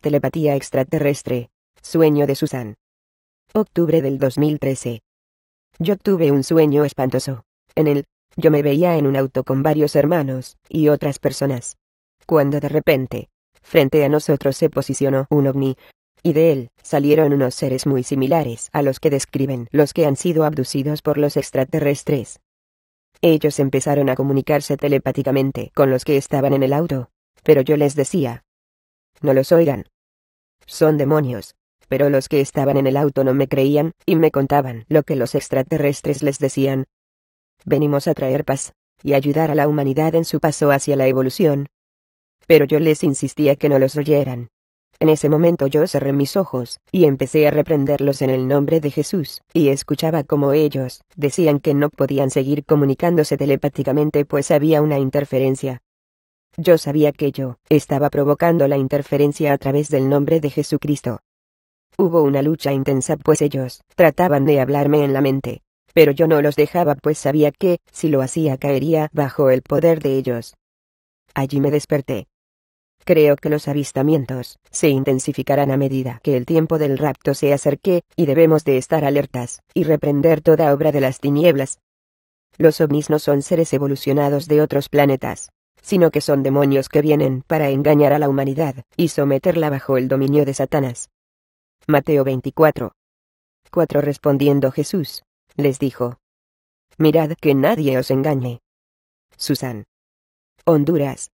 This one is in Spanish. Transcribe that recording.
Telepatía extraterrestre. Sueño de Susan. Octubre del 2013. Yo tuve un sueño espantoso. En él, yo me veía en un auto con varios hermanos y otras personas. Cuando de repente, frente a nosotros se posicionó un ovni, y de él salieron unos seres muy similares a los que describen los que han sido abducidos por los extraterrestres. Ellos empezaron a comunicarse telepáticamente con los que estaban en el auto, pero yo les decía, no los oigan. Son demonios. Pero los que estaban en el auto no me creían, y me contaban lo que los extraterrestres les decían. Venimos a traer paz, y ayudar a la humanidad en su paso hacia la evolución. Pero yo les insistía que no los oyeran. En ese momento yo cerré mis ojos, y empecé a reprenderlos en el nombre de Jesús, y escuchaba como ellos decían que no podían seguir comunicándose telepáticamente pues había una interferencia. Yo sabía que yo estaba provocando la interferencia a través del nombre de Jesucristo. Hubo una lucha intensa pues ellos trataban de hablarme en la mente. Pero yo no los dejaba pues sabía que, si lo hacía caería bajo el poder de ellos. Allí me desperté. Creo que los avistamientos se intensificarán a medida que el tiempo del rapto se acerque, y debemos de estar alertas, y reprender toda obra de las tinieblas. Los ovnis no son seres evolucionados de otros planetas sino que son demonios que vienen para engañar a la humanidad, y someterla bajo el dominio de Satanás. Mateo 24. 4. Respondiendo Jesús, les dijo, Mirad que nadie os engañe. Susan. Honduras.